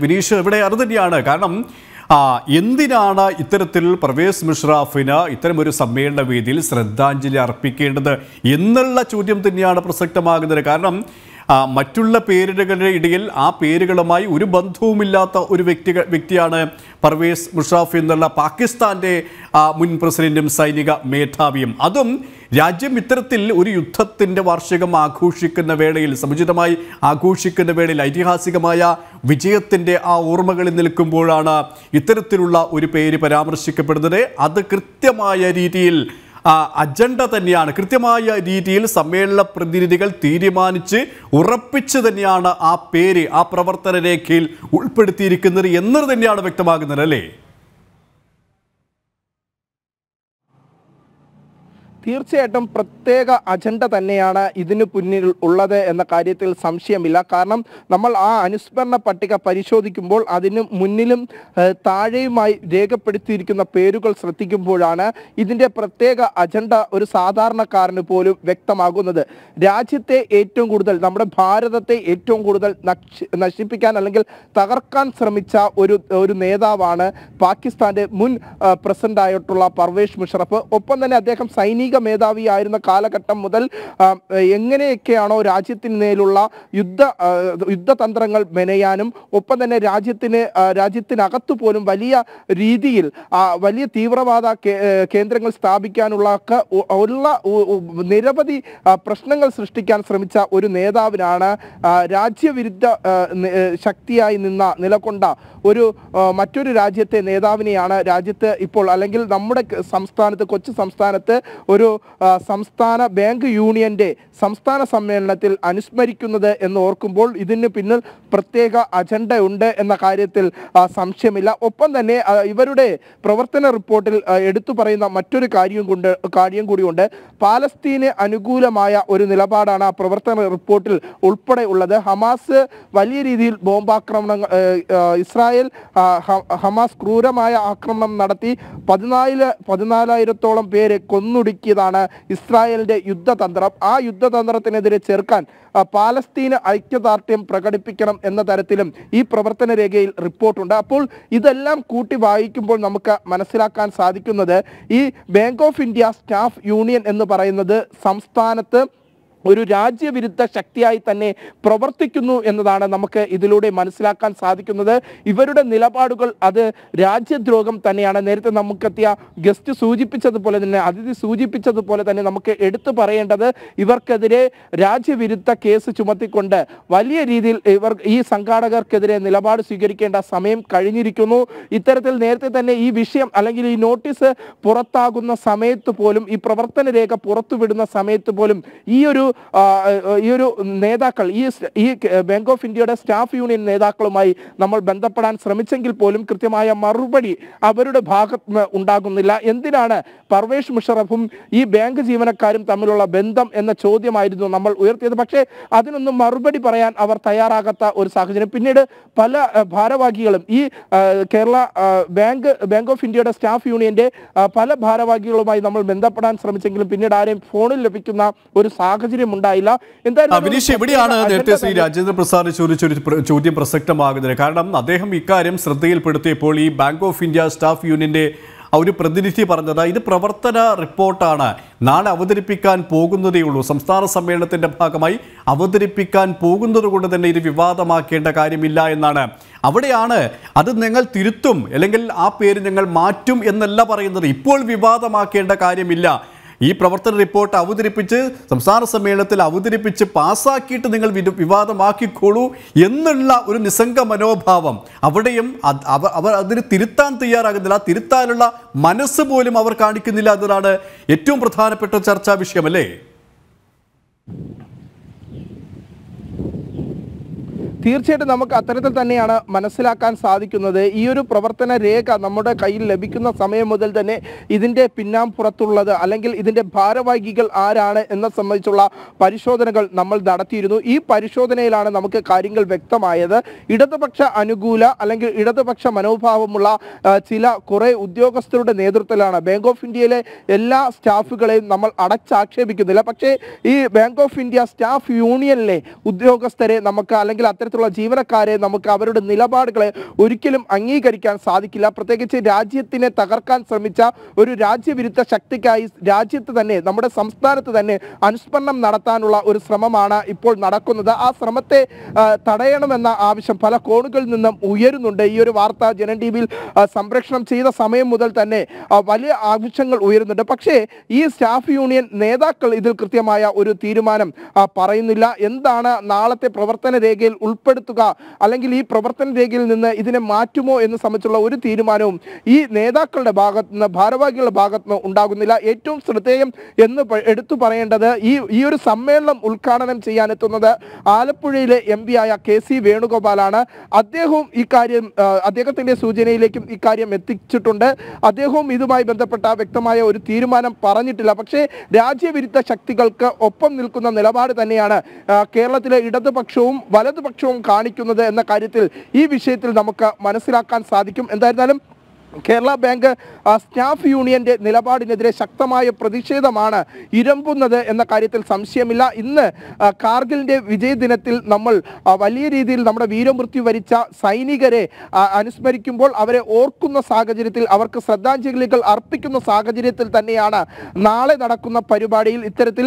വിനീഷ് ഇവിടെ അത് തന്നെയാണ് കാരണം എന്തിനാണ് ഇത്തരത്തിൽ പ്രവേശ് മിശ്രാഫിന് ഇത്തരമൊരു സമ്മേളന വേദിയിൽ ശ്രദ്ധാഞ്ജലി അർപ്പിക്കേണ്ടത് എന്നുള്ള ചോദ്യം തന്നെയാണ് പ്രസക്തമാകുന്നത് കാരണം മറ്റുള്ള പേരുകളുടെ ഇടയിൽ ആ പേരുകളുമായി ഒരു ബന്ധവുമില്ലാത്ത ഒരു വ്യക്തി വ്യക്തിയാണ് പർവേസ് മുഷാഫ് എന്നുള്ള പാകിസ്ഥാൻ്റെ മുൻ പ്രസിഡന്റും സൈനിക മേധാവിയും അതും രാജ്യം ഇത്തരത്തിൽ ഒരു യുദ്ധത്തിൻ്റെ വാർഷികം ആഘോഷിക്കുന്ന വേളയിൽ സമുചിതമായി ആഘോഷിക്കുന്ന വേളയിൽ ഐതിഹാസികമായ വിജയത്തിൻ്റെ ആ ഓർമ്മകളിൽ നിൽക്കുമ്പോഴാണ് ഇത്തരത്തിലുള്ള ഒരു പേര് പരാമർശിക്കപ്പെടുന്നത് അത് കൃത്യമായ രീതിയിൽ അജണ്ട തന്നെയാണ് കൃത്യമായ രീതിയിൽ സമ്മേളന പ്രതിനിധികൾ തീരുമാനിച്ച് ഉറപ്പിച്ച് തന്നെയാണ് ആ പേര് ആ പ്രവർത്തന രേഖയിൽ ഉൾപ്പെടുത്തിയിരിക്കുന്നത് എന്നത് തന്നെയാണ് വ്യക്തമാകുന്നത് അല്ലേ തീർച്ചയായിട്ടും പ്രത്യേക അജണ്ട തന്നെയാണ് ഇതിനു പിന്നിൽ ഉള്ളത് എന്ന കാര്യത്തിൽ സംശയമില്ല കാരണം നമ്മൾ ആ അനുസ്മരണ പട്ടിക പരിശോധിക്കുമ്പോൾ അതിന് മുന്നിലും താഴെയുമായി രേഖപ്പെടുത്തിയിരിക്കുന്ന പേരുകൾ ശ്രദ്ധിക്കുമ്പോഴാണ് ഇതിൻ്റെ പ്രത്യേക അജണ്ട ഒരു സാധാരണക്കാരന് പോലും വ്യക്തമാകുന്നത് രാജ്യത്തെ ഏറ്റവും കൂടുതൽ നമ്മുടെ ഭാരതത്തെ ഏറ്റവും കൂടുതൽ നശിപ്പിക്കാൻ അല്ലെങ്കിൽ തകർക്കാൻ ശ്രമിച്ച ഒരു ഒരു നേതാവാണ് പാകിസ്ഥാന്റെ മുൻ പ്രസിഡന്റായിട്ടുള്ള പർവേഷ് മുഷറഫ് ഒപ്പം തന്നെ അദ്ദേഹം സൈനിക മേധാവിയായിരുന്ന കാലഘട്ടം മുതൽ എങ്ങനെയൊക്കെയാണോ രാജ്യത്തിന് മേലുള്ള യുദ്ധ യുദ്ധതന്ത്രങ്ങൾ മെനയാനും ഒപ്പം തന്നെ രാജ്യത്തിന് രാജ്യത്തിനകത്തു പോലും വലിയ രീതിയിൽ വലിയ തീവ്രവാദ കേന്ദ്രങ്ങൾ സ്ഥാപിക്കാനുള്ള ഉള്ള നിരവധി പ്രശ്നങ്ങൾ സൃഷ്ടിക്കാൻ ശ്രമിച്ച ഒരു നേതാവിനാണ് രാജ്യവിരുദ്ധ ശക്തിയായി നിന്ന നിലകൊണ്ട ഒരു മറ്റൊരു രാജ്യത്തെ നേതാവിനെയാണ് രാജ്യത്ത് ഇപ്പോൾ അല്ലെങ്കിൽ നമ്മുടെ സംസ്ഥാനത്ത് കൊച്ചു സംസ്ഥാനത്ത് ഒരു ഒരു സംസ്ഥാന ബാങ്ക് യൂണിയന്റെ സംസ്ഥാന സമ്മേളനത്തിൽ അനുസ്മരിക്കുന്നത് എന്ന് ഓർക്കുമ്പോൾ ഇതിന് പിന്നിൽ പ്രത്യേക അജണ്ട ഉണ്ട് എന്ന കാര്യത്തിൽ സംശയമില്ല ഒപ്പം തന്നെ ഇവരുടെ പ്രവർത്തന റിപ്പോർട്ടിൽ എടുത്തു പറയുന്ന മറ്റൊരു കാര്യം കൊണ്ട് കാര്യം കൂടിയുണ്ട് പാലസ്തീന് അനുകൂലമായ ഒരു നിലപാടാണ് ആ പ്രവർത്തന റിപ്പോർട്ടിൽ ഉൾപ്പെടെ ഉള്ളത് ഹമാസ് വലിയ രീതിയിൽ ബോംബാക്രമണങ്ങൾ ഇസ്രായേൽ ഹമാസ് ക്രൂരമായ ആക്രമണം നടത്തി പതിനാല് പതിനാലായിരത്തോളം പേരെ കൊന്നൊടുക്കി ഒരുക്കിയതാണ് ഇസ്രായേലിന്റെ യുദ്ധതന്ത്രം ആ യുദ്ധതന്ത്രത്തിനെതിരെ ചേർക്കാൻ പാലസ്തീന് ഐക്യദാർഢ്യം പ്രകടിപ്പിക്കണം എന്ന തരത്തിലും ഈ പ്രവർത്തന രേഖയിൽ റിപ്പോർട്ടുണ്ട് അപ്പോൾ ഇതെല്ലാം കൂട്ടി വായിക്കുമ്പോൾ നമുക്ക് മനസ്സിലാക്കാൻ സാധിക്കുന്നത് ഈ bank of India staff union എന്ന് പറയുന്നത് സംസ്ഥാനത്ത് ഒരു രാജ്യവിരുദ്ധ ശക്തിയായി തന്നെ പ്രവർത്തിക്കുന്നു എന്നതാണ് നമുക്ക് ഇതിലൂടെ മനസ്സിലാക്കാൻ സാധിക്കുന്നത് ഇവരുടെ നിലപാടുകൾ അത് രാജ്യദ്രോഹം തന്നെയാണ് നേരത്തെ നമുക്കെത്തിയ ഗസ്റ്റ് സൂചിപ്പിച്ചതുപോലെ തന്നെ അതിഥി സൂചിപ്പിച്ചതുപോലെ തന്നെ നമുക്ക് എടുത്തു പറയേണ്ടത് ഇവർക്കെതിരെ രാജ്യവിരുദ്ധ കേസ് ചുമത്തിക്കൊണ്ട് വലിയ രീതിയിൽ ഇവർ ഈ സംഘാടകർക്കെതിരെ നിലപാട് സ്വീകരിക്കേണ്ട സമയം കഴിഞ്ഞിരിക്കുന്നു ഇത്തരത്തിൽ നേരത്തെ തന്നെ ഈ വിഷയം അല്ലെങ്കിൽ ഈ നോട്ടീസ് പുറത്താകുന്ന സമയത്ത് പോലും ഈ പ്രവർത്തന രേഖ പുറത്തുവിടുന്ന സമയത്ത് പോലും ഈ ഒരു ഈ ഒരു നേതാക്കൾ ഈ ഈ ബാങ്ക് ഓഫ് ഇന്ത്യയുടെ സ്റ്റാഫ് യൂണിയൻ നേതാക്കളുമായി നമ്മൾ ബന്ധപ്പെടാൻ ശ്രമിച്ചെങ്കിൽ പോലും കൃത്യമായ മറുപടി അവരുടെ ഭാഗത്ത് ഉണ്ടാകുന്നില്ല എന്തിനാണ് പർവേഷ് മുഷറഫും ഈ ബാങ്ക് ജീവനക്കാരും തമ്മിലുള്ള ബന്ധം എന്ന ചോദ്യമായിരുന്നു നമ്മൾ ഉയർത്തിയത് പക്ഷേ അതിനൊന്നും മറുപടി പറയാൻ അവർ തയ്യാറാകാത്ത ഒരു സാഹചര്യം പിന്നീട് പല ഭാരവാഹികളും ഈ കേരള ബാങ്ക് ബാങ്ക് ഓഫ് ഇന്ത്യയുടെ സ്റ്റാഫ് യൂണിയന്റെ പല ഭാരവാഹികളുമായി നമ്മൾ ബന്ധപ്പെടാൻ ശ്രമിച്ചെങ്കിലും പിന്നീട് ആരെയും ഫോണിൽ ലഭിക്കുന്ന ഒരു സാഹചര്യം സാഹചര്യം ഉണ്ടായില്ല എന്തായാലും അഭിനീഷ് എവിടെയാണ് നേരത്തെ ശ്രീ രാജേന്ദ്ര പ്രസാദ് ചോദിച്ചൊരു ചോദ്യം പ്രസക്തമാകുന്നത് കാരണം അദ്ദേഹം ഇക്കാര്യം ശ്രദ്ധയിൽപ്പെടുത്തിയപ്പോൾ ഈ ബാങ്ക് ഓഫ് ഇന്ത്യ സ്റ്റാഫ് യൂണിയന്റെ ഒരു പ്രതിനിധി പറഞ്ഞത് ഇത് പ്രവർത്തന റിപ്പോർട്ടാണ് നാളെ അവതരിപ്പിക്കാൻ പോകുന്നതേ ഉള്ളൂ സംസ്ഥാന സമ്മേളനത്തിന്റെ ഭാഗമായി അവതരിപ്പിക്കാൻ പോകുന്നത് കൊണ്ട് തന്നെ ഇത് വിവാദമാക്കേണ്ട കാര്യമില്ല എന്നാണ് അവിടെയാണ് അത് ഞങ്ങൾ തിരുത്തും അല്ലെങ്കിൽ ആ പേര് ഞങ്ങൾ മാറ്റും എന്നല്ല പറയുന്നത് ഇപ്പോൾ വിവാദമാക്കേണ്ട കാര്യമില്ല ഈ പ്രവർത്തന റിപ്പോർട്ട് അവതരിപ്പിച്ച് സംസ്ഥാന സമ്മേളനത്തിൽ അവതരിപ്പിച്ച് പാസ്സാക്കിയിട്ട് നിങ്ങൾ വിവാദമാക്കിക്കോളൂ എന്നുള്ള ഒരു നിസ്സംഗ മനോഭാവം അവിടെയും അവർ അതിന് തിരുത്താൻ തയ്യാറാകുന്നില്ല തിരുത്താനുള്ള മനസ്സ് പോലും അവർ കാണിക്കുന്നില്ല എന്നതാണ് ഏറ്റവും പ്രധാനപ്പെട്ട ചർച്ചാ വിഷയമല്ലേ തീർച്ചയായിട്ടും നമുക്ക് അത്തരത്തിൽ തന്നെയാണ് മനസ്സിലാക്കാൻ സാധിക്കുന്നത് ഈ ഒരു പ്രവർത്തന രേഖ നമ്മുടെ കയ്യിൽ ലഭിക്കുന്ന സമയം മുതൽ തന്നെ ഇതിൻ്റെ പിന്നാമ്പുറത്തുള്ളത് അല്ലെങ്കിൽ ഇതിൻ്റെ ഭാരവാഹികൾ ആരാണ് എന്നെ സംബന്ധിച്ചുള്ള പരിശോധനകൾ നമ്മൾ നടത്തിയിരുന്നു ഈ പരിശോധനയിലാണ് നമുക്ക് കാര്യങ്ങൾ വ്യക്തമായത് ഇടതുപക്ഷ അനുകൂല അല്ലെങ്കിൽ ഇടതുപക്ഷ മനോഭാവമുള്ള ചില കുറേ ഉദ്യോഗസ്ഥരുടെ നേതൃത്വത്തിലാണ് ബാങ്ക് ഓഫ് ഇന്ത്യയിലെ എല്ലാ സ്റ്റാഫുകളെയും നമ്മൾ അടച്ചാക്ഷേപിക്കുന്നില്ല പക്ഷേ ഈ ബാങ്ക് ഓഫ് ഇന്ത്യ സ്റ്റാഫ് യൂണിയനിലെ ഉദ്യോഗസ്ഥരെ നമുക്ക് അല്ലെങ്കിൽ അത്തരം ഇത്തരത്തിലുള്ള ജീവനക്കാരെ നമുക്ക് അവരുടെ നിലപാടുകളെ ഒരിക്കലും അംഗീകരിക്കാൻ സാധിക്കില്ല പ്രത്യേകിച്ച് രാജ്യത്തിനെ തകർക്കാൻ ശ്രമിച്ച ഒരു രാജ്യവിരുദ്ധ ശക്തിക്കായി രാജ്യത്ത് തന്നെ നമ്മുടെ സംസ്ഥാനത്ത് തന്നെ അനുസ്മരണം നടത്താനുള്ള ഒരു ശ്രമമാണ് ഇപ്പോൾ നടക്കുന്നത് ആ ശ്രമത്തെ തടയണമെന്ന ആവശ്യം പല കോണുകളിൽ നിന്നും ഉയരുന്നുണ്ട് ഈ ഒരു വാർത്ത ജനൻ ടി സംപ്രേഷണം ചെയ്ത സമയം മുതൽ തന്നെ വലിയ ആവശ്യങ്ങൾ ഉയരുന്നുണ്ട് പക്ഷേ ഈ സ്റ്റാഫ് യൂണിയൻ നേതാക്കൾ ഇതിൽ കൃത്യമായ ഒരു തീരുമാനം പറയുന്നില്ല എന്താണ് നാളത്തെ പ്രവർത്തന രേഖയിൽ ഉൾപ്പെടുന്നത് ഉൾപ്പെടുത്തുക അല്ലെങ്കിൽ ഈ പ്രവർത്തന രേഖയിൽ നിന്ന് ഇതിനെ മാറ്റുമോ എന്ന് സംബന്ധിച്ചുള്ള ഒരു തീരുമാനവും ഈ നേതാക്കളുടെ ഭാഗത്തു നിന്ന് ഭാരവാഹികളുടെ ഭാഗത്തു നിന്ന് ഉണ്ടാകുന്നില്ല ഏറ്റവും ശ്രദ്ധേയം എന്ന് എടുത്തു പറയേണ്ടത് ഈ ഈ ഒരു സമ്മേളനം ഉദ്ഘാടനം ചെയ്യാനെത്തുന്നത് ആലപ്പുഴയിലെ എം ആയ കെ സി വേണുഗോപാലാണ് അദ്ദേഹവും ഇക്കാര്യം അദ്ദേഹത്തിൻ്റെ സൂചനയിലേക്കും ഇക്കാര്യം എത്തിച്ചിട്ടുണ്ട് അദ്ദേഹവും ഇതുമായി ബന്ധപ്പെട്ട വ്യക്തമായ ഒരു തീരുമാനം പറഞ്ഞിട്ടില്ല പക്ഷേ രാജ്യവിരുദ്ധ ശക്തികൾക്ക് ഒപ്പം നിൽക്കുന്ന നിലപാട് തന്നെയാണ് കേരളത്തിലെ ഇടതുപക്ഷവും വലതുപക്ഷവും ആവേശവും കാണിക്കുന്നത് എന്ന കാര്യത്തിൽ ഈ വിഷയത്തിൽ നമുക്ക് മനസ്സിലാക്കാൻ സാധിക്കും എന്തായിരുന്നാലും കേരള ബാങ്ക് സ്റ്റാഫ് യൂണിയന്റെ നിലപാടിനെതിരെ ശക്തമായ പ്രതിഷേധമാണ് ഇരമ്പുന്നത് എന്ന കാര്യത്തിൽ സംശയമില്ല ഇന്ന് കാർഗിലിന്റെ വിജയദിനത്തിൽ നമ്മൾ വലിയ രീതിയിൽ നമ്മുടെ വീരമൃത്യു വരിച്ച സൈനികരെ അനുസ്മരിക്കുമ്പോൾ അവരെ ഓർക്കുന്ന സാഹചര്യത്തിൽ അവർക്ക് ശ്രദ്ധാഞ്ജലികൾ അർപ്പിക്കുന്ന സാഹചര്യത്തിൽ തന്നെയാണ് നാളെ നടക്കുന്ന പരിപാടിയിൽ ഇത്തരത്തിൽ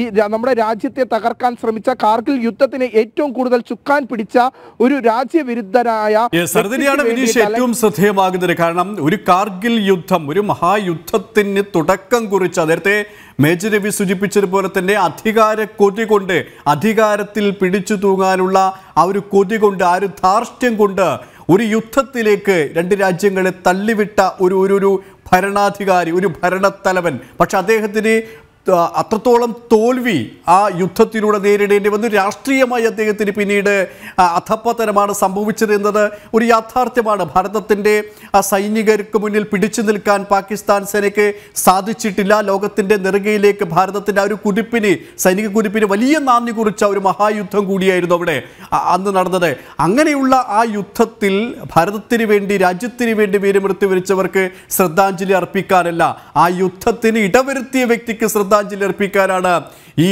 ഈ നമ്മുടെ രാജ്യത്തെ തകർക്കാൻ ശ്രമിച്ച കാർഗിൽ യുദ്ധത്തിന് ഏറ്റവും കൂടുതൽ ചുക്കാൻ പിടിച്ച ഒരു രാജ്യവിരുദ്ധനായ ഏറ്റവും കാരണം ഒരു കാർഗിൽ യുദ്ധം ഒരു മഹായുദ്ധത്തിന് തുടക്കം കുറിച്ച് നേരത്തെ മേജർ രവി സൂചിപ്പിച്ചതുപോലെ തന്നെ അധികാര കൊതി കൊണ്ട് അധികാരത്തിൽ പിടിച്ചു തൂങ്ങാനുള്ള ആ ഒരു കൊതി കൊണ്ട് ആ ഒരു ധാർഷ്ട്യം കൊണ്ട് ഒരു യുദ്ധത്തിലേക്ക് രണ്ട് രാജ്യങ്ങളെ തള്ളിവിട്ട ഒരു ഒരു ഭരണാധികാരി ഒരു ഭരണത്തലവൻ പക്ഷെ അദ്ദേഹത്തിന് അത്രത്തോളം തോൽവി ആ യുദ്ധത്തിലൂടെ നേരിടേണ്ടി വന്നു രാഷ്ട്രീയമായി അദ്ദേഹത്തിന് പിന്നീട് അധപ്പതനമാണ് സംഭവിച്ചത് എന്നത് ഒരു യാഥാർത്ഥ്യമാണ് ഭാരതത്തിൻ്റെ ആ സൈനികർക്ക് മുന്നിൽ പിടിച്ചു നിൽക്കാൻ പാകിസ്ഥാൻ സേനയ്ക്ക് സാധിച്ചിട്ടില്ല ലോകത്തിൻ്റെ നെറുകയിലേക്ക് ഭാരതത്തിൻ്റെ ആ ഒരു കുതിപ്പിന് സൈനിക കുതിപ്പിന് വലിയ നാന്ദി കുറിച്ച ഒരു മഹായുദ്ധം കൂടിയായിരുന്നു അവിടെ അന്ന് നടന്നത് അങ്ങനെയുള്ള ആ യുദ്ധത്തിൽ ഭാരതത്തിന് വേണ്ടി രാജ്യത്തിന് വേണ്ടി വീരമൃത്യു വരിച്ചവർക്ക് ശ്രദ്ധാഞ്ജലി അർപ്പിക്കാനല്ല ആ യുദ്ധത്തിന് ഇടവരുത്തിയ വ്യക്തിക്ക് ശ്രദ്ധ ശ്രദ്ധാഞ്ജലി അർപ്പിക്കാനാണ് ഈ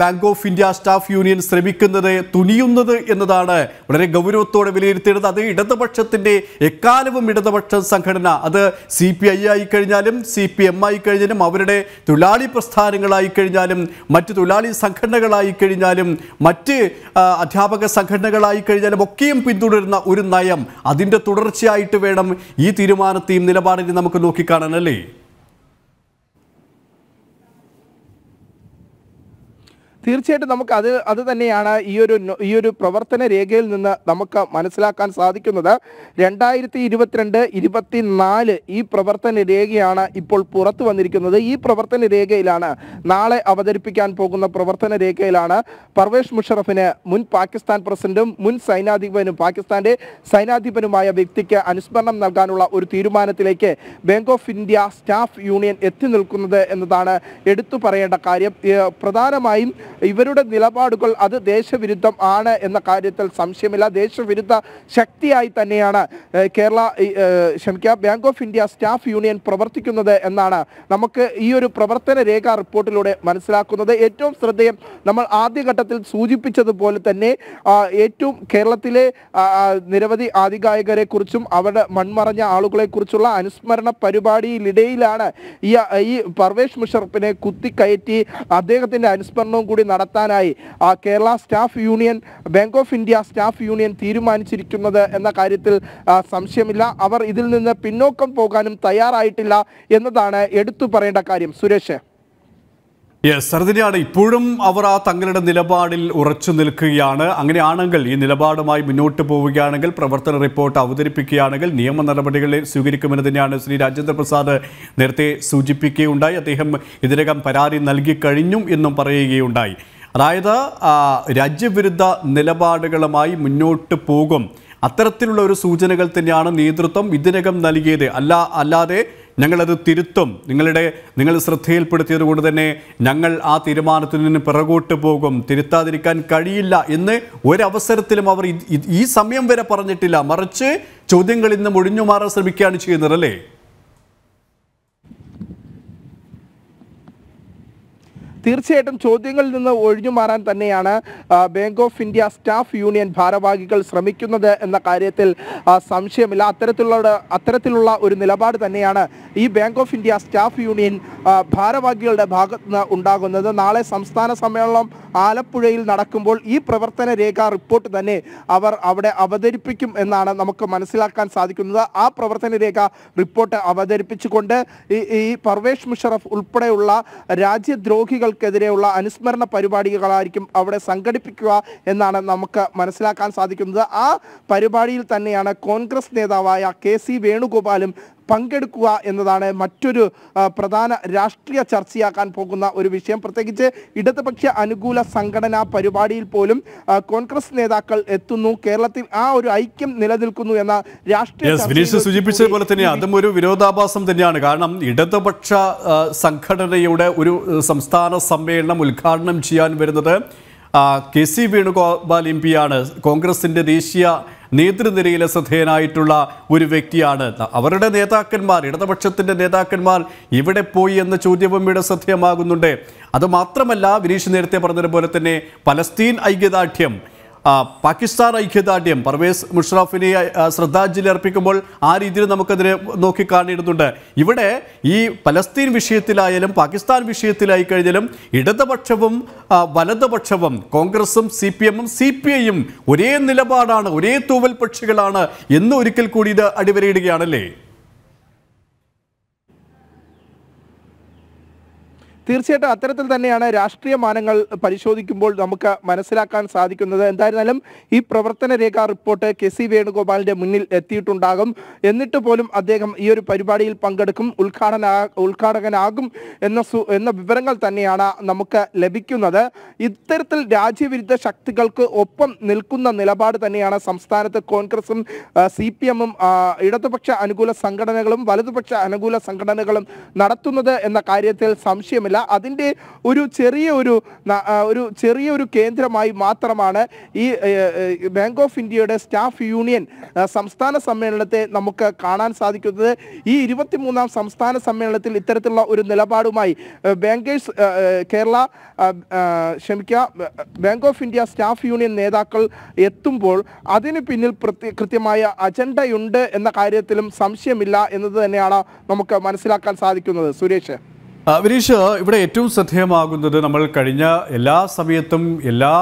bank of India staff union ശ്രമിക്കുന്നത് തുനിയുന്നത് എന്നതാണ് വളരെ ഗൗരവത്തോടെ വിലയിരുത്തേണ്ടത് അത് ഇടതുപക്ഷത്തിൻ്റെ എക്കാലവും ഇടതുപക്ഷ സംഘടന അത് സി പി ഐ ആയിക്കഴിഞ്ഞാലും സി പി എം ആയിക്കഴിഞ്ഞാലും അവരുടെ തൊഴിലാളി പ്രസ്ഥാനങ്ങളായി കഴിഞ്ഞാലും മറ്റ് തൊഴിലാളി സംഘടനകളായി കഴിഞ്ഞാലും മറ്റ് അധ്യാപക സംഘടനകളായി കഴിഞ്ഞാലും ഒക്കെയും പിന്തുടരുന്ന ഒരു നയം അതിൻ്റെ തുടർച്ചയായിട്ട് വേണം ഈ തീരുമാനത്തെയും നിലപാടിനെയും നമുക്ക് നോക്കിക്കാണാനല്ലേ തീർച്ചയായിട്ടും നമുക്ക് അത് അത് തന്നെയാണ് ഈ ഒരു ഈ ഒരു പ്രവർത്തന രേഖയിൽ നിന്ന് നമുക്ക് മനസ്സിലാക്കാൻ സാധിക്കുന്നത് രണ്ടായിരത്തി ഇരുപത്തിരണ്ട് നാല് ഈ പ്രവർത്തന രേഖയാണ് ഇപ്പോൾ പുറത്തു വന്നിരിക്കുന്നത് ഈ പ്രവർത്തന രേഖയിലാണ് നാളെ അവതരിപ്പിക്കാൻ പോകുന്ന പ്രവർത്തന രേഖയിലാണ് പർവേഷ് മുഷറഫിന് മുൻ പാകിസ്ഥാൻ പ്രസിഡന്റും മുൻ സൈനാധിപനും പാകിസ്ഥാന്റെ സൈനാധിപനുമായ വ്യക്തിക്ക് അനുസ്മരണം നൽകാനുള്ള ഒരു തീരുമാനത്തിലേക്ക് bank of India staff union എത്തി നിൽക്കുന്നത് എന്നതാണ് എടുത്തു പറയേണ്ട കാര്യം പ്രധാനമായും ഇവരുടെ നിലപാടുകൾ അത് ദേശവിരുദ്ധം ആണ് എന്ന കാര്യത്തിൽ സംശയമില്ല ദേശവിരുദ്ധ ശക്തിയായി തന്നെയാണ് കേരള ക്ഷമിക്കുക bank of India staff union പ്രവർത്തിക്കുന്നത് എന്നാണ് നമുക്ക് ഈ ഒരു പ്രവർത്തന രേഖ റിപ്പോർട്ടിലൂടെ മനസ്സിലാക്കുന്നത് ഏറ്റവും ശ്രദ്ധേയം നമ്മൾ ആദ്യഘട്ടത്തിൽ സൂചിപ്പിച്ചതുപോലെ തന്നെ ഏറ്റവും കേരളത്തിലെ നിരവധി ആധികാരികരെ കുറിച്ചും അവരുടെ മൺമറഞ്ഞ ആളുകളെ കുറിച്ചുള്ള അനുസ്മരണ പരിപാടിയിലിടയിലാണ് ഈ പർവേഷ് മുഷറഫിനെ കുത്തിക്കയറ്റി അദ്ദേഹത്തിന്റെ അനുസ്മരണവും കൂടി നടത്താനായി Kerala staff union bank of India staff union തീരുമാനിച്ചിരിക്കുന്നത് എന്ന കാര്യത്തിൽ സംശയമില്ല അവർ ഇതിൽ നിന്ന് പിന്നോക്കം പോകാനും തയ്യാറായിട്ടില്ല എന്നതാണ് എടുത്തു പറയേണ്ട കാര്യം സുരേഷ് യെസ് സർദിനിയാണ് ഇപ്പോഴും അവർ ആ തങ്ങളുടെ നിലപാടിൽ ഉറച്ചു നിൽക്കുകയാണ് അങ്ങനെയാണെങ്കിൽ ഈ നിലപാടുമായി മുന്നോട്ട് പോവുകയാണെങ്കിൽ പ്രവർത്തന റിപ്പോർട്ട് അവതരിപ്പിക്കുകയാണെങ്കിൽ നിയമ നടപടികൾ സ്വീകരിക്കുമെന്ന് തന്നെയാണ് ശ്രീ രാജേന്ദ്ര പ്രസാദ് നേരത്തെ സൂചിപ്പിക്കുകയുണ്ടായി അദ്ദേഹം ഇതിനകം പരാതി നൽകി കഴിഞ്ഞു എന്നും പറയുകയുണ്ടായി അതായത് രാജ്യവിരുദ്ധ നിലപാടുകളുമായി മുന്നോട്ട് പോകും അത്തരത്തിലുള്ള ഒരു സൂചനകൾ തന്നെയാണ് നേതൃത്വം ഇതിനകം നൽകിയത് അല്ല അല്ലാതെ ഞങ്ങളത് തിരുത്തും നിങ്ങളുടെ നിങ്ങൾ ശ്രദ്ധയിൽപ്പെടുത്തിയത് കൊണ്ട് തന്നെ ഞങ്ങൾ ആ തീരുമാനത്തിൽ നിന്ന് പിറകോട്ട് പോകും തിരുത്താതിരിക്കാൻ കഴിയില്ല എന്ന് ഒരവസരത്തിലും അവർ ഈ സമയം വരെ പറഞ്ഞിട്ടില്ല മറിച്ച് ചോദ്യങ്ങളിൽ നിന്ന് ഒഴിഞ്ഞു മാറാൻ ശ്രമിക്കുകയാണ് ചെയ്യുന്നത് അല്ലേ തീർച്ചയായിട്ടും ചോദ്യങ്ങളിൽ നിന്ന് ഒഴിഞ്ഞു മാറാൻ തന്നെയാണ് bank of India staff union ഭാരവാഹികൾ ശ്രമിക്കുന്നത് എന്ന കാര്യത്തിൽ സംശയമില്ല അത്തരത്തിലുള്ള അത്തരത്തിലുള്ള ഒരു നിലപാട് തന്നെയാണ് ഈ bank of India staff union ഭാരവാഹികളുടെ ഭാഗത്തുനിന്ന് ഉണ്ടാകുന്നത് നാളെ സംസ്ഥാന സമ്മേളനം ആലപ്പുഴയിൽ നടക്കുമ്പോൾ ഈ പ്രവർത്തന രേഖ റിപ്പോർട്ട് തന്നെ അവർ അവിടെ അവതരിപ്പിക്കും എന്നാണ് നമുക്ക് മനസ്സിലാക്കാൻ സാധിക്കുന്നത് ആ പ്രവർത്തന രേഖ റിപ്പോർട്ട് അവതരിപ്പിച്ചുകൊണ്ട് ഈ പർവേഷ് മുഷറഫ് ഉൾപ്പെടെയുള്ള രാജ്യദ്രോഹികൾ ഇവർക്കെതിരെയുള്ള അനുസ്മരണ പരിപാടികളായിരിക്കും അവിടെ സംഘടിപ്പിക്കുക എന്നാണ് നമുക്ക് മനസ്സിലാക്കാൻ സാധിക്കുന്നത് ആ പരിപാടിയിൽ തന്നെയാണ് കോൺഗ്രസ് നേതാവായ കെ സി വേണുഗോപാലും പങ്കെടുക്കുക എന്നതാണ് മറ്റൊരു പ്രധാന രാഷ്ട്രീയ ചർച്ചയാക്കാൻ പോകുന്ന ഒരു വിഷയം പ്രത്യേകിച്ച് ഇടതുപക്ഷ അനുകൂല സംഘടനാ പരിപാടിയിൽ പോലും കോൺഗ്രസ് നേതാക്കൾ എത്തുന്നു കേരളത്തിൽ ആ ഒരു ഐക്യം നിലനിൽക്കുന്നു എന്ന രാഷ്ട്രീയ സൂചിപ്പിച്ചത് പോലെ തന്നെ അതും ഒരു വിരോധാഭാസം തന്നെയാണ് കാരണം ഇടതുപക്ഷ സംഘടനയുടെ ഒരു സംസ്ഥാന സമ്മേളനം ഉദ്ഘാടനം ചെയ്യാൻ വരുന്നത് കെ സി വേണുഗോപാൽ എം പിയാണ് കോൺഗ്രസിൻ്റെ ദേശീയ നേതൃനിരയിലെ ശ്രദ്ധേയനായിട്ടുള്ള ഒരു വ്യക്തിയാണ് അവരുടെ നേതാക്കന്മാർ ഇടതുപക്ഷത്തിൻ്റെ നേതാക്കന്മാർ ഇവിടെ പോയി എന്ന ചോദ്യവും ഇവിടെ ശ്രദ്ധേയമാകുന്നുണ്ട് അതുമാത്രമല്ല വിനീഷ് നേരത്തെ പറഞ്ഞതുപോലെ തന്നെ പലസ്തീൻ ഐക്യദാർഢ്യം പാകിസ്ഥാൻ ഐക്യദാർഢ്യം പർവേസ് മുഷറഫിനെ ശ്രദ്ധാഞ്ജലി അർപ്പിക്കുമ്പോൾ ആ രീതിയിൽ നമുക്കതിനെ നോക്കിക്കാണിയിടുന്നുണ്ട് ഇവിടെ ഈ പലസ്തീൻ വിഷയത്തിലായാലും പാകിസ്ഥാൻ വിഷയത്തിലായി കഴിഞ്ഞാലും ഇടതുപക്ഷവും വലതുപക്ഷവും കോൺഗ്രസും സി പി എമ്മും സി പി ഐയും ഒരേ നിലപാടാണ് ഒരേ തൂവൽ പക്ഷികളാണ് എന്ന് ഒരിക്കൽ കൂടി ഇത് അടിവരയിടുകയാണല്ലേ തീർച്ചയായിട്ടും അത്തരത്തിൽ തന്നെയാണ് രാഷ്ട്രീയ മാനങ്ങൾ പരിശോധിക്കുമ്പോൾ നമുക്ക് മനസ്സിലാക്കാൻ സാധിക്കുന്നത് എന്തായിരുന്നാലും ഈ പ്രവർത്തന രേഖ റിപ്പോർട്ട് കെ സി വേണുഗോപാലിന്റെ മുന്നിൽ എത്തിയിട്ടുണ്ടാകും എന്നിട്ട് പോലും അദ്ദേഹം ഈ ഒരു പരിപാടിയിൽ പങ്കെടുക്കും ഉദ്ഘാടന ഉദ്ഘാടകനാകും എന്ന എന്ന വിവരങ്ങൾ തന്നെയാണ് നമുക്ക് ലഭിക്കുന്നത് ഇത്തരത്തിൽ രാജ്യവിരുദ്ധ ശക്തികൾക്ക് ഒപ്പം നിൽക്കുന്ന നിലപാട് തന്നെയാണ് സംസ്ഥാനത്ത് കോൺഗ്രസും സി പി എമ്മും ഇടതുപക്ഷ അനുകൂല സംഘടനകളും വലതുപക്ഷ അനുകൂല സംഘടനകളും നടത്തുന്നത് എന്ന കാര്യത്തിൽ സംശയമില്ല അതിൻ്റെ ഒരു ചെറിയ ഒരു ഒരു ചെറിയ ഒരു കേന്ദ്രമായി മാത്രമാണ് ഈ ബാങ്ക് ഓഫ് ഇന്ത്യയുടെ സ്റ്റാഫ് യൂണിയൻ സംസ്ഥാന സമ്മേളനത്തെ നമുക്ക് കാണാൻ സാധിക്കുന്നത് ഈ ഇരുപത്തിമൂന്നാം സംസ്ഥാന സമ്മേളനത്തിൽ ഇത്തരത്തിലുള്ള ഒരു നിലപാടുമായി ബാങ്കേഴ്സ് കേരള ക്ഷമിക്കുക bank of India staff union നേതാക്കൾ എത്തുമ്പോൾ അതിന് പിന്നിൽ കൃത്യമായ അജണ്ടയുണ്ട് എന്ന കാര്യത്തിലും സംശയമില്ല എന്നത് തന്നെയാണ് നമുക്ക് മനസ്സിലാക്കാൻ സാധിക്കുന്നത് സുരേഷ് വിനീഷ് ഇവിടെ ഏറ്റവും ശ്രദ്ധേയമാകുന്നത് നമ്മൾ കഴിഞ്ഞ എല്ലാ സമയത്തും എല്ലാ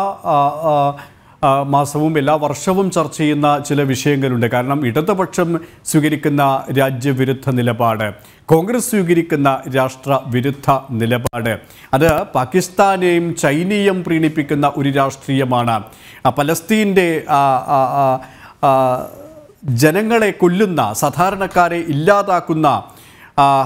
മാസവും എല്ലാ വർഷവും ചർച്ച ചെയ്യുന്ന ചില വിഷയങ്ങളുണ്ട് കാരണം ഇടതുപക്ഷം സ്വീകരിക്കുന്ന രാജ്യവിരുദ്ധ നിലപാട് കോൺഗ്രസ് സ്വീകരിക്കുന്ന രാഷ്ട്രവിരുദ്ധ നിലപാട് അത് പാകിസ്ഥാനെയും ചൈനയും പ്രീണിപ്പിക്കുന്ന ഒരു രാഷ്ട്രീയമാണ് പലസ്തീൻ്റെ ജനങ്ങളെ കൊല്ലുന്ന സാധാരണക്കാരെ ഇല്ലാതാക്കുന്ന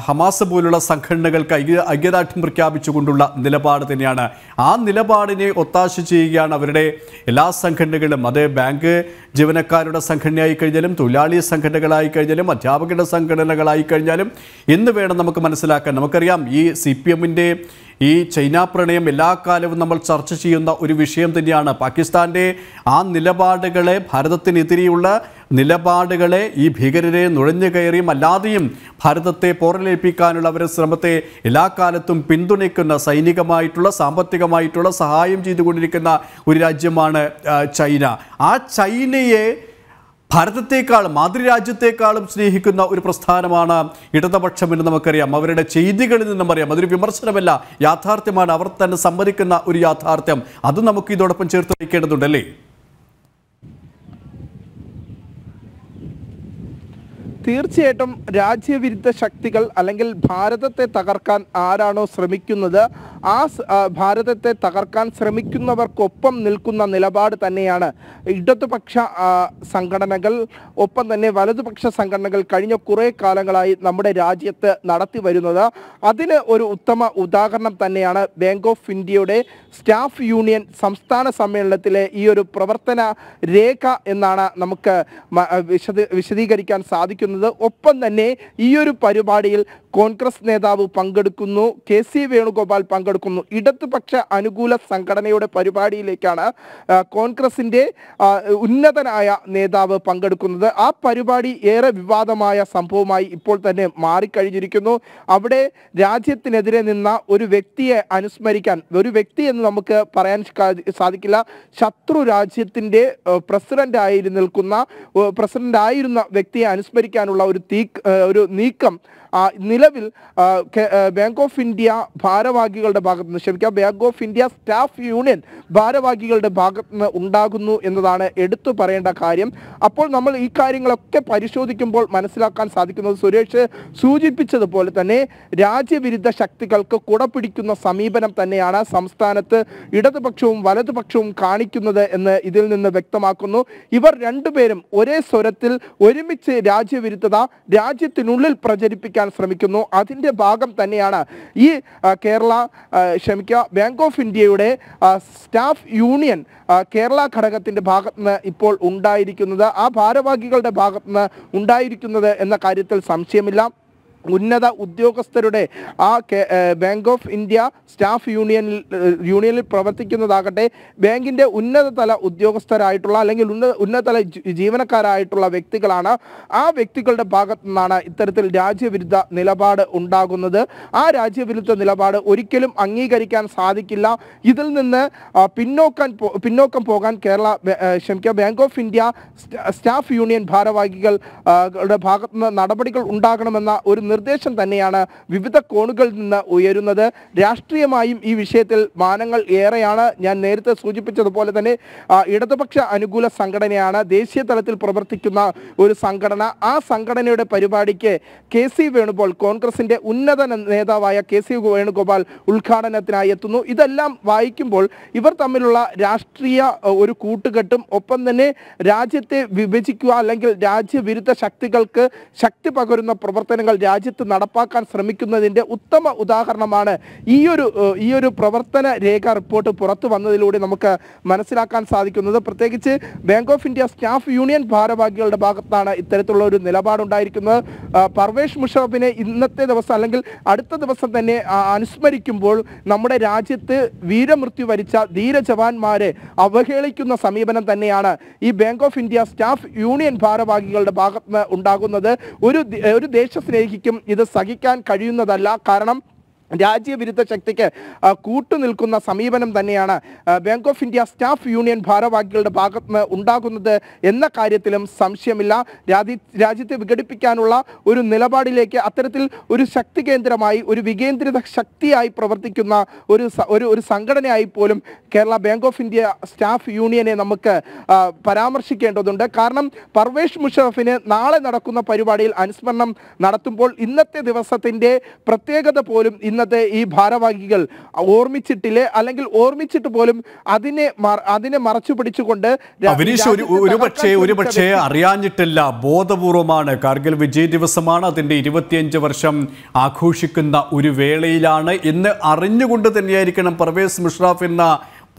ഹമാസ് പോലുള്ള സംഘടനകൾക്ക് ഐക്യ ഐക്യദാർഢ്യം പ്രഖ്യാപിച്ചുകൊണ്ടുള്ള നിലപാട് തന്നെയാണ് ആ നിലപാടിനെ ഒത്താശ ചെയ്യുകയാണ് അവരുടെ എല്ലാ സംഘടനകളും അത് ബാങ്ക് ജീവനക്കാരുടെ സംഘടനയായി കഴിഞ്ഞാലും തൊഴിലാളി സംഘടനകളായി കഴിഞ്ഞാലും അധ്യാപകരുടെ സംഘടനകളായി കഴിഞ്ഞാലും എന്ന് വേണം നമുക്ക് മനസ്സിലാക്കാൻ നമുക്കറിയാം ഈ സി പി എമ്മിൻ്റെ ഈ ചൈന പ്രണയം എല്ലാ കാലവും നമ്മൾ ചർച്ച ചെയ്യുന്ന ഒരു വിഷയം തന്നെയാണ് പാകിസ്ഥാൻ്റെ ആ നിലപാടുകളെ ഭാരതത്തിനെതിരെയുള്ള നിലപാടുകളെ ഈ ഭീകരരെ നുഴഞ്ഞു കയറിയും അല്ലാതെയും ഭാരതത്തെ പോറലേൽപ്പിക്കാനുള്ള അവരുടെ ശ്രമത്തെ എല്ലാ കാലത്തും പിന്തുണയ്ക്കുന്ന സൈനികമായിട്ടുള്ള സാമ്പത്തികമായിട്ടുള്ള സഹായം ചെയ്തുകൊണ്ടിരിക്കുന്ന ഒരു രാജ്യമാണ് ചൈന ആ ചൈനയെ ഭാരതത്തെക്കാൾ മാതൃരാജ്യത്തെക്കാളും സ്നേഹിക്കുന്ന ഒരു പ്രസ്ഥാനമാണ് ഇടതുപക്ഷമെന്ന് നമുക്കറിയാം അവരുടെ ചെയ്തികളിൽ നിന്നും അറിയാം അതൊരു വിമർശനമല്ല യാഥാർത്ഥ്യമാണ് അവർ തന്നെ സമ്മതിക്കുന്ന ഒരു യാഥാർത്ഥ്യം അത് നമുക്ക് ഇതോടൊപ്പം ചേർത്ത് വയ്ക്കേണ്ടതുണ്ടല്ലേ തീർച്ചയായിട്ടും രാജ്യവിരുദ്ധ ശക്തികൾ അല്ലെങ്കിൽ ഭാരതത്തെ തകർക്കാൻ ആരാണോ ശ്രമിക്കുന്നത് ആ ഭാരതത്തെ തകർക്കാൻ ശ്രമിക്കുന്നവർക്കൊപ്പം നിൽക്കുന്ന നിലപാട് തന്നെയാണ് ഇടതുപക്ഷ സംഘടനകൾ ഒപ്പം തന്നെ വലതുപക്ഷ സംഘടനകൾ കഴിഞ്ഞ കുറേ കാലങ്ങളായി നമ്മുടെ രാജ്യത്ത് നടത്തി വരുന്നത് അതിന് ഒരു ഉത്തമ ഉദാഹരണം തന്നെയാണ് ബാങ്ക് ഓഫ് ഇന്ത്യയുടെ സ്റ്റാഫ് യൂണിയൻ സംസ്ഥാന സമ്മേളനത്തിലെ ഈ ഒരു പ്രവർത്തന രേഖ എന്നാണ് നമുക്ക് വിശദീകരിക്കാൻ സാധിക്കുന്നത് ഒപ്പം തന്നെ ഈ ഒരു പരിപാടിയിൽ കോൺഗ്രസ് നേതാവ് പങ്കെടുക്കുന്നു കെ സി വേണുഗോപാൽ പങ്കെടുക്കുന്നു ഇടതുപക്ഷ അനുകൂല സംഘടനയുടെ പരിപാടിയിലേക്കാണ് കോൺഗ്രസിന്റെ ഉന്നതനായ നേതാവ് പങ്കെടുക്കുന്നത് ആ പരിപാടി ഏറെ വിവാദമായ സംഭവമായി ഇപ്പോൾ തന്നെ മാറിക്കഴിഞ്ഞിരിക്കുന്നു അവിടെ രാജ്യത്തിനെതിരെ നിന്ന ഒരു വ്യക്തിയെ അനുസ്മരിക്കാൻ ഒരു വ്യക്തി എന്ന് നമുക്ക് പറയാൻ സാധിക്കില്ല ശത്രു രാജ്യത്തിൻ്റെ പ്രസിഡൻ്റായി നിൽക്കുന്ന ആയിരുന്ന വ്യക്തിയെ അനുസ്മരിക്കാനുള്ള ഒരു തീ ഒരു നീക്കം നിലവിൽ ബാങ്ക് ഓഫ് ഇന്ത്യ ഭാരവാഹികളുടെ ഭാഗത്ത് നിന്ന് ക്ഷമിക്കാം bank of India staff union ഭാരവാഹികളുടെ ഭാഗത്ത് നിന്ന് ഉണ്ടാകുന്നു എന്നതാണ് എടുത്തു പറയേണ്ട കാര്യം അപ്പോൾ നമ്മൾ ഈ കാര്യങ്ങളൊക്കെ പരിശോധിക്കുമ്പോൾ മനസ്സിലാക്കാൻ സാധിക്കുന്നത് സുരേഷ് സൂചിപ്പിച്ചതുപോലെ തന്നെ രാജ്യവിരുദ്ധ ശക്തികൾക്ക് കുട പിടിക്കുന്ന സമീപനം തന്നെയാണ് സംസ്ഥാനത്ത് ഇടതുപക്ഷവും വലതുപക്ഷവും കാണിക്കുന്നത് എന്ന് ഇതിൽ നിന്ന് വ്യക്തമാക്കുന്നു ഇവർ രണ്ടുപേരും ഒരേ സ്വരത്തിൽ ഒരുമിച്ച് രാജ്യവിരുദ്ധത രാജ്യത്തിനുള്ളിൽ പ്രചരിപ്പിക്കാൻ സൃഷ്ടിക്കാൻ ശ്രമിക്കുന്നു അതിൻ്റെ ഭാഗം തന്നെയാണ് ഈ കേരള ക്ഷമിക്കുക ബാങ്ക് ഓഫ് ഇന്ത്യയുടെ സ്റ്റാഫ് യൂണിയൻ കേരള ഘടകത്തിൻ്റെ നിന്ന് ഇപ്പോൾ ഉണ്ടായിരിക്കുന്നത് ആ ഭാരവാഹികളുടെ നിന്ന് ഉണ്ടായിരിക്കുന്നത് എന്ന കാര്യത്തിൽ സംശയമില്ല ഉന്നത ഉദ്യോഗസ്ഥരുടെ ആ ബാങ്ക് ഓഫ് ഇന്ത്യ സ്റ്റാഫ് യൂണിയനിൽ യൂണിയനിൽ പ്രവർത്തിക്കുന്നതാകട്ടെ ബാങ്കിൻ്റെ ഉന്നതതല ഉദ്യോഗസ്ഥരായിട്ടുള്ള അല്ലെങ്കിൽ ഉന്നത ഉന്നതതല ജീവനക്കാരായിട്ടുള്ള വ്യക്തികളാണ് ആ വ്യക്തികളുടെ ഭാഗത്തു നിന്നാണ് ഇത്തരത്തിൽ രാജ്യവിരുദ്ധ നിലപാട് ഉണ്ടാകുന്നത് ആ രാജ്യവിരുദ്ധ നിലപാട് ഒരിക്കലും അംഗീകരിക്കാൻ സാധിക്കില്ല ഇതിൽ നിന്ന് പിന്നോക്കാൻ പിന്നോക്കം പോകാൻ കേരള ക്ഷമിക്കുക bank of India staff union ഭാരവാഹികളുടെ ഭാഗത്തുനിന്ന് നടപടികൾ ഉണ്ടാകണമെന്ന ഒരു നിർദ്ദേശം തന്നെയാണ് വിവിധ കോണുകളിൽ നിന്ന് ഉയരുന്നത് രാഷ്ട്രീയമായും ഈ വിഷയത്തിൽ മാനങ്ങൾ ഏറെയാണ് ഞാൻ നേരത്തെ സൂചിപ്പിച്ചതുപോലെ തന്നെ ഇടതുപക്ഷ അനുകൂല സംഘടനയാണ് ദേശീയ തലത്തിൽ പ്രവർത്തിക്കുന്ന ഒരു സംഘടന ആ സംഘടനയുടെ പരിപാടിക്ക് കെ സി വേണുഗോൾ കോൺഗ്രസിന്റെ ഉന്നത നേതാവായ കെ സി വേണുഗോപാൽ ഉദ്ഘാടനത്തിനായി എത്തുന്നു ഇതെല്ലാം വായിക്കുമ്പോൾ ഇവർ തമ്മിലുള്ള രാഷ്ട്രീയ ഒരു കൂട്ടുകെട്ടും ഒപ്പം തന്നെ രാജ്യത്തെ വിഭജിക്കുക അല്ലെങ്കിൽ രാജ്യവിരുദ്ധ ശക്തികൾക്ക് ശക്തി പകരുന്ന പ്രവർത്തനങ്ങൾ രാജ്യ രാജ്യത്ത് നടപ്പാക്കാൻ ശ്രമിക്കുന്നതിൻ്റെ ഉത്തമ ഉദാഹരണമാണ് ഈ ഒരു ഈ ഒരു പ്രവർത്തന രേഖ റിപ്പോർട്ട് പുറത്തു വന്നതിലൂടെ നമുക്ക് മനസ്സിലാക്കാൻ സാധിക്കുന്നത് പ്രത്യേകിച്ച് bank of India staff union ഭാരവാഹികളുടെ ഭാഗത്താണ് ഇത്തരത്തിലുള്ള ഒരു നിലപാടുണ്ടായിരിക്കുന്നത് പർവേഷ് മുഷറഫിനെ ഇന്നത്തെ ദിവസം അല്ലെങ്കിൽ അടുത്ത ദിവസം തന്നെ അനുസ്മരിക്കുമ്പോൾ നമ്മുടെ രാജ്യത്ത് വീരമൃത്യു വരിച്ച ധീര ജവാന്മാരെ അവഹേളിക്കുന്ന സമീപനം തന്നെയാണ് ഈ bank of India staff union ഭാരവാഹികളുടെ ഭാഗത്ത് ഉണ്ടാകുന്നത് ഒരു ഒരു ദേശസ്നേഹിക്ക് ആർക്കും ഇത് സഹിക്കാൻ കഴിയുന്നതല്ല കാരണം രാജ്യവിരുദ്ധ ശക്തിക്ക് കൂട്ടുനിൽക്കുന്ന സമീപനം തന്നെയാണ് bank of India staff union ഭാരവാഹികളുടെ ഭാഗത്ത് നിന്ന് ഉണ്ടാകുന്നത് എന്ന കാര്യത്തിലും സംശയമില്ല രാജ്യത്തെ വിഘടിപ്പിക്കാനുള്ള ഒരു നിലപാടിലേക്ക് അത്തരത്തിൽ ഒരു ശക്തി കേന്ദ്രമായി ഒരു വികേന്ദ്രിത ശക്തിയായി പ്രവർത്തിക്കുന്ന ഒരു ഒരു ഒരു സംഘടനയായി പോലും Kerala bank of India staff യൂണിയനെ നമുക്ക് പരാമർശിക്കേണ്ടതുണ്ട് കാരണം പർവേഷ് മുഷറഫിന് നാളെ നടക്കുന്ന പരിപാടിയിൽ അനുസ്മരണം നടത്തുമ്പോൾ ഇന്നത്തെ ദിവസത്തിൻ്റെ പ്രത്യേകത പോലും ഇന്ന് ഇന്നത്തെ ഈ ഭാരവാഹികൾ ഓർമ്മിച്ചിട്ടില്ലേ അല്ലെങ്കിൽ ഓർമ്മിച്ചിട്ട് പോലും അതിനെ അതിനെ മറച്ചു പിടിച്ചുകൊണ്ട് ഒരു പക്ഷേ ഒരു പക്ഷേ അറിയാഞ്ഞിട്ടില്ല ബോധപൂർവമാണ് കാർഗിൽ വിജയ ദിവസമാണ് അതിന്റെ ഇരുപത്തിയഞ്ച് വർഷം ആഘോഷിക്കുന്ന ഒരു വേളയിലാണ് എന്ന് അറിഞ്ഞുകൊണ്ട് തന്നെയായിരിക്കണം പർവേസ് മുഷ്റാഫ് എന്ന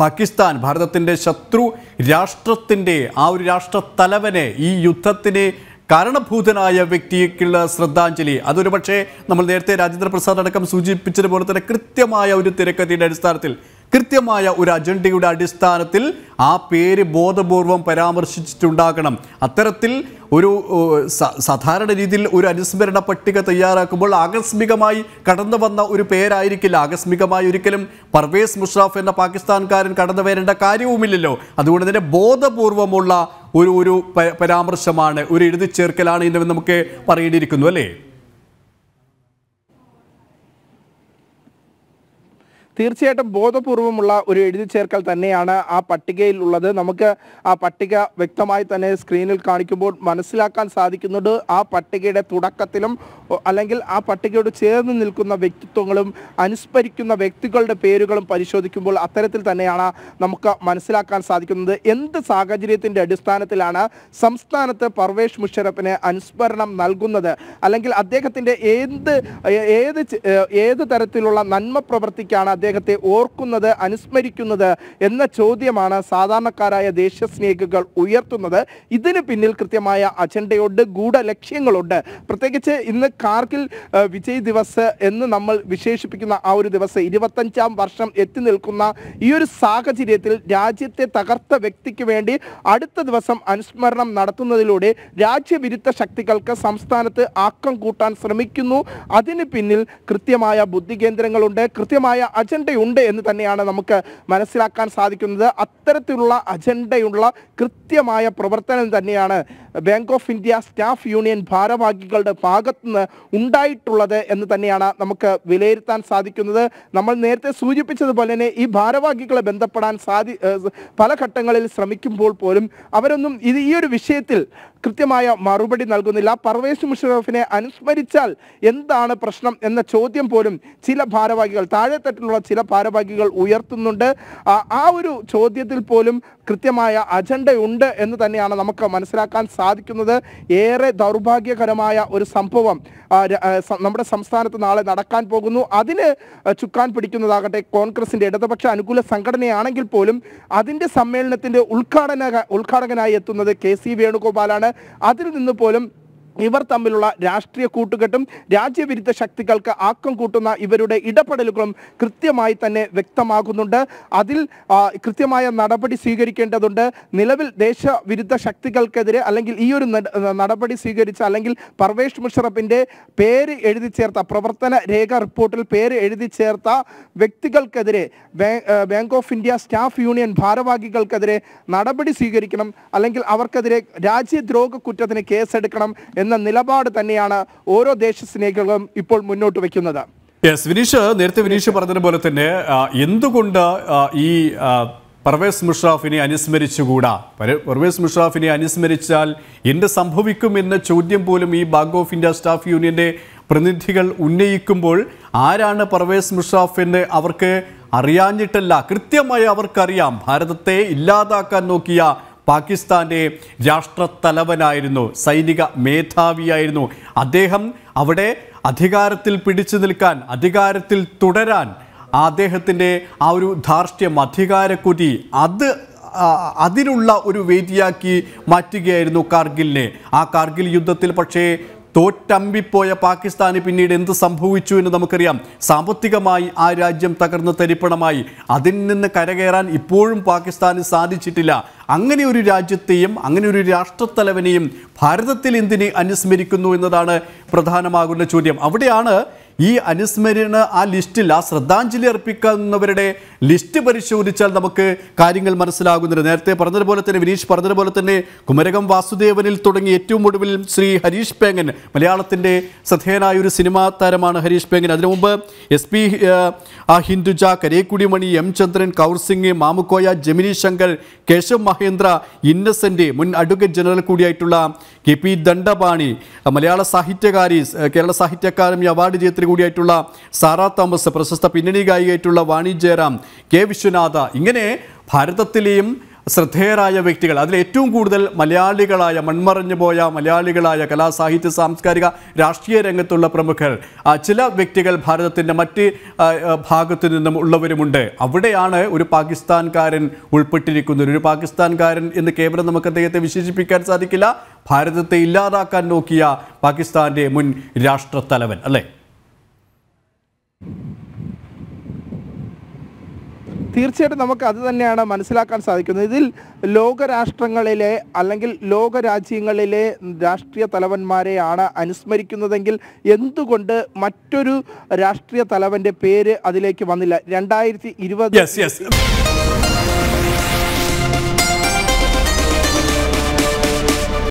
പാകിസ്ഥാൻ ഭാരതത്തിൻ്റെ ശത്രു രാഷ്ട്രത്തിൻ്റെ ആ ഒരു രാഷ്ട്രത്തലവനെ ഈ യുദ്ധത്തിനെ കാരണഭൂതനായ വ്യക്തിക്കുള്ള ശ്രദ്ധാഞ്ജലി അതൊരു പക്ഷേ നമ്മൾ നേരത്തെ രാജേന്ദ്ര പ്രസാദ് അടക്കം സൂചിപ്പിച്ചതുപോലെ തന്നെ കൃത്യമായ ഒരു തിരക്കഥയുടെ അടിസ്ഥാനത്തിൽ കൃത്യമായ ഒരു അജണ്ടയുടെ അടിസ്ഥാനത്തിൽ ആ പേര് ബോധപൂർവം പരാമർശിച്ചിട്ടുണ്ടാകണം അത്തരത്തിൽ ഒരു സാധാരണ രീതിയിൽ ഒരു അനുസ്മരണ പട്ടിക തയ്യാറാക്കുമ്പോൾ ആകസ്മികമായി കടന്നു വന്ന ഒരു പേരായിരിക്കില്ല ആകസ്മികമായി ഒരിക്കലും പർവേസ് മുഷറാഫ് എന്ന പാകിസ്ഥാൻകാരൻ കടന്നു വരേണ്ട കാര്യവുമില്ലല്ലോ അതുകൊണ്ട് തന്നെ ബോധപൂർവമുള്ള ഒരു ഒരു പരാമർശമാണ് ഒരു ചേർക്കലാണ് ഇന്ന് നമുക്ക് പറയേണ്ടിയിരിക്കുന്നു അല്ലേ തീർച്ചയായിട്ടും ബോധപൂർവമുള്ള ഒരു എഴുതി ചേർക്കൽ തന്നെയാണ് ആ പട്ടികയിൽ ഉള്ളത് നമുക്ക് ആ പട്ടിക വ്യക്തമായി തന്നെ സ്ക്രീനിൽ കാണിക്കുമ്പോൾ മനസ്സിലാക്കാൻ സാധിക്കുന്നുണ്ട് ആ പട്ടികയുടെ തുടക്കത്തിലും അല്ലെങ്കിൽ ആ പട്ടികയോട് ചേർന്ന് നിൽക്കുന്ന വ്യക്തിത്വങ്ങളും അനുസ്മരിക്കുന്ന വ്യക്തികളുടെ പേരുകളും പരിശോധിക്കുമ്പോൾ അത്തരത്തിൽ തന്നെയാണ് നമുക്ക് മനസ്സിലാക്കാൻ സാധിക്കുന്നത് എന്ത് സാഹചര്യത്തിൻ്റെ അടിസ്ഥാനത്തിലാണ് സംസ്ഥാനത്ത് പർവേഷ് മുഷറഫിന് അനുസ്മരണം നൽകുന്നത് അല്ലെങ്കിൽ അദ്ദേഹത്തിൻ്റെ എന്ത് ഏത് ഏത് തരത്തിലുള്ള നന്മ പ്രവർത്തിക്കാണ് അദ്ദേഹത്തെ ഓർക്കുന്നത് അനുസ്മരിക്കുന്നത് എന്ന ചോദ്യമാണ് സാധാരണക്കാരായ ദേശസ്നേഹികൾ ഉയർത്തുന്നത് ഇതിന് പിന്നിൽ കൃത്യമായ അജണ്ടയുണ്ട് ഗൂഢലക്ഷ്യങ്ങളുണ്ട് പ്രത്യേകിച്ച് ഇന്ന് കാർഗിൽ വിജയ് ദിവസ് എന്ന് നമ്മൾ വിശേഷിപ്പിക്കുന്ന ആ ഒരു ദിവസം ഇരുപത്തഞ്ചാം വർഷം എത്തി നിൽക്കുന്ന ഈ ഒരു സാഹചര്യത്തിൽ രാജ്യത്തെ തകർത്ത വ്യക്തിക്ക് വേണ്ടി അടുത്ത ദിവസം അനുസ്മരണം നടത്തുന്നതിലൂടെ രാജ്യവിരുദ്ധ ശക്തികൾക്ക് സംസ്ഥാനത്ത് ആക്കം കൂട്ടാൻ ശ്രമിക്കുന്നു അതിന് പിന്നിൽ കൃത്യമായ ബുദ്ധികേന്ദ്രങ്ങളുണ്ട് കൃത്യമായ അജണ്ടയുണ്ട് എന്ന് തന്നെയാണ് നമുക്ക് മനസ്സിലാക്കാൻ സാധിക്കുന്നത് അത്തരത്തിലുള്ള അജണ്ടയുള്ള കൃത്യമായ പ്രവർത്തനം തന്നെയാണ് bank of India staff union ഭാരവാഹികളുടെ ഭാഗത്തുനിന്ന് ഉണ്ടായിട്ടുള്ളത് എന്ന് തന്നെയാണ് നമുക്ക് വിലയിരുത്താൻ സാധിക്കുന്നത് നമ്മൾ നേരത്തെ സൂചിപ്പിച്ചതുപോലെ തന്നെ ഈ ഭാരവാഹികളെ ബന്ധപ്പെടാൻ സാധി പല ഘട്ടങ്ങളിൽ ശ്രമിക്കുമ്പോൾ പോലും അവരൊന്നും ഇത് ഈ ഒരു വിഷയത്തിൽ കൃത്യമായ മറുപടി നൽകുന്നില്ല പർവേസ് മുഷറഫിനെ അനുസ്മരിച്ചാൽ എന്താണ് പ്രശ്നം എന്ന ചോദ്യം പോലും ചില ഭാരവാഹികൾ താഴെത്തട്ടിലുള്ള ചില ഭാരവാഹികൾ ഉയർത്തുന്നുണ്ട് ആ ഒരു ചോദ്യത്തിൽ പോലും കൃത്യമായ അജണ്ടയുണ്ട് എന്ന് തന്നെയാണ് നമുക്ക് മനസ്സിലാക്കാൻ സാധിക്കുന്നത് ഏറെ ദൗർഭാഗ്യകരമായ ഒരു സംഭവം നമ്മുടെ സംസ്ഥാനത്ത് നാളെ നടക്കാൻ പോകുന്നു അതിന് ചുക്കാൻ പിടിക്കുന്നതാകട്ടെ കോൺഗ്രസിന്റെ ഇടതുപക്ഷ അനുകൂല സംഘടനയാണെങ്കിൽ പോലും അതിന്റെ സമ്മേളനത്തിന്റെ ഉദ്ഘാടന ഉദ്ഘാടകനായി എത്തുന്നത് കെ സി വേണുഗോപാലാണ് അതിൽ നിന്ന് പോലും ഇവർ തമ്മിലുള്ള രാഷ്ട്രീയ കൂട്ടുകെട്ടും രാജ്യവിരുദ്ധ ശക്തികൾക്ക് ആക്കം കൂട്ടുന്ന ഇവരുടെ ഇടപെടലുകളും കൃത്യമായി തന്നെ വ്യക്തമാകുന്നുണ്ട് അതിൽ കൃത്യമായ നടപടി സ്വീകരിക്കേണ്ടതുണ്ട് നിലവിൽ ദേശവിരുദ്ധ ശക്തികൾക്കെതിരെ അല്ലെങ്കിൽ ഈ ഒരു നടപടി സ്വീകരിച്ച അല്ലെങ്കിൽ പർവേഷ് മുഷറഫിൻ്റെ പേര് എഴുതി ചേർത്ത പ്രവർത്തന രേഖ റിപ്പോർട്ടിൽ പേര് എഴുതി ചേർത്ത വ്യക്തികൾക്കെതിരെ bank of India staff union ഭാരവാഹികൾക്കെതിരെ നടപടി സ്വീകരിക്കണം അല്ലെങ്കിൽ അവർക്കെതിരെ രാജ്യദ്രോഹ കുറ്റത്തിന് കേസെടുക്കണം എന്ന നിലപാട് തന്നെയാണ് ഓരോ ദേശസ്നേഹികളും ഇപ്പോൾ മുന്നോട്ട് വയ്ക്കുന്നത് യെസ് വിനീഷ് നേരത്തെ വിനീഷ് പറഞ്ഞതുപോലെ തന്നെ എന്തുകൊണ്ട് ഈ പർവേസ് മുഷറാഫിനെ അനുസ്മരിച്ചുകൂടാ പർവേസ് മുഷറാഫിനെ അനുസ്മരിച്ചാൽ എന്ത് സംഭവിക്കും എന്ന ചോദ്യം പോലും ഈ ബാങ്ക് ഓഫ് ഇന്ത്യ സ്റ്റാഫ് യൂണിയന്റെ പ്രതിനിധികൾ ഉന്നയിക്കുമ്പോൾ ആരാണ് പർവേസ് മുഷറാഫ് എന്ന് അവർക്ക് അറിയാഞ്ഞിട്ടല്ല കൃത്യമായി അവർക്കറിയാം ഭാരതത്തെ ഇല്ലാതാക്കാൻ നോക്കിയ പാകിസ്ഥാൻ്റെ രാഷ്ട്രത്തലവനായിരുന്നു സൈനിക മേധാവിയായിരുന്നു അദ്ദേഹം അവിടെ അധികാരത്തിൽ പിടിച്ചു നിൽക്കാൻ അധികാരത്തിൽ തുടരാൻ അദ്ദേഹത്തിൻ്റെ ആ ഒരു ധാർഷ്ട്യം അധികാരക്കുതി അത് അതിനുള്ള ഒരു വേദിയാക്കി മാറ്റുകയായിരുന്നു കാർഗിലിനെ ആ കാർഗിൽ യുദ്ധത്തിൽ പക്ഷേ തോറ്റമ്പിപ്പോയ പാകിസ്ഥാന് പിന്നീട് എന്ത് സംഭവിച്ചു എന്ന് നമുക്കറിയാം സാമ്പത്തികമായി ആ രാജ്യം തകർന്ന തരിപ്പണമായി അതിൽ നിന്ന് കരകയറാൻ ഇപ്പോഴും പാകിസ്ഥാന് സാധിച്ചിട്ടില്ല അങ്ങനെ ഒരു രാജ്യത്തെയും അങ്ങനെ ഒരു രാഷ്ട്രത്തലവനെയും ഭാരതത്തിൽ എന്തിനെ അനുസ്മരിക്കുന്നു എന്നതാണ് പ്രധാനമാകുന്ന ചോദ്യം അവിടെയാണ് ഈ അനുസ്മരണ ആ ലിസ്റ്റിൽ ആ ശ്രദ്ധാഞ്ജലി അർപ്പിക്കുന്നവരുടെ ലിസ്റ്റ് പരിശോധിച്ചാൽ നമുക്ക് കാര്യങ്ങൾ മനസ്സിലാകുന്നുണ്ട് നേരത്തെ പറഞ്ഞതുപോലെ തന്നെ വിനീഷ് പറഞ്ഞതുപോലെ തന്നെ കുമരകം വാസുദേവനിൽ തുടങ്ങി ഏറ്റവും ഒടുവിൽ ശ്രീ ഹരീഷ് പേങ്ങൻ മലയാളത്തിൻ്റെ ശ്രദ്ധേയനായ ഒരു സിനിമാ താരമാണ് ഹരീഷ് പേങ്ങൻ അതിനു മുമ്പ് എസ് പി ആ ഹിന്ദുജ കരേക്കുടിമണി എം ചന്ദ്രൻ കൗർ സിംഗ് മാമുക്കോയ ജമിനി ശങ്കർ കേശവ് മഹേന്ദ്ര ഇന്നസെൻ്റ് മുൻ അഡ്വക്കേറ്റ് ജനറൽ കൂടിയായിട്ടുള്ള കെ പി ദണ്ഡപാണി മലയാള സാഹിത്യകാരി കേരള സാഹിത്യ അക്കാദമി അവാർഡ് ജേത്രി കൂടിയായിട്ടുള്ള സാറാ തോമസ് പ്രശസ്ത പിന്നണി ഗായികയായിട്ടുള്ള വാണി ജയറാം കെ വിശ്വനാഥ ഇങ്ങനെ ഭാരതത്തിലെയും ശ്രദ്ധേയരായ വ്യക്തികൾ അതിൽ ഏറ്റവും കൂടുതൽ മലയാളികളായ മൺമറഞ്ഞു പോയ മലയാളികളായ കലാ സാഹിത്യ സാംസ്കാരിക രാഷ്ട്രീയ രംഗത്തുള്ള പ്രമുഖർ ചില വ്യക്തികൾ ഭാരതത്തിൻ്റെ മറ്റ് ഭാഗത്തു നിന്നും ഉള്ളവരുമുണ്ട് അവിടെയാണ് ഒരു പാകിസ്ഥാൻകാരൻ ഉൾപ്പെട്ടിരിക്കുന്നത് ഒരു പാകിസ്ഥാൻകാരൻ എന്ന് കേവലം നമുക്ക് അദ്ദേഹത്തെ വിശേഷിപ്പിക്കാൻ സാധിക്കില്ല ഭാരതത്തെ ഇല്ലാതാക്കാൻ നോക്കിയ പാകിസ്ഥാൻ്റെ മുൻ രാഷ്ട്രത്തലവൻ അല്ലേ തീർച്ചയായിട്ടും നമുക്ക് അത് തന്നെയാണ് മനസ്സിലാക്കാൻ സാധിക്കുന്നത് ഇതിൽ ലോകരാഷ്ട്രങ്ങളിലെ അല്ലെങ്കിൽ ലോകരാജ്യങ്ങളിലെ രാഷ്ട്രീയ തലവന്മാരെയാണ് അനുസ്മരിക്കുന്നതെങ്കിൽ എന്തുകൊണ്ട് മറ്റൊരു രാഷ്ട്രീയ തലവന്റെ പേര് അതിലേക്ക് വന്നില്ല രണ്ടായിരത്തി ഇരുപത്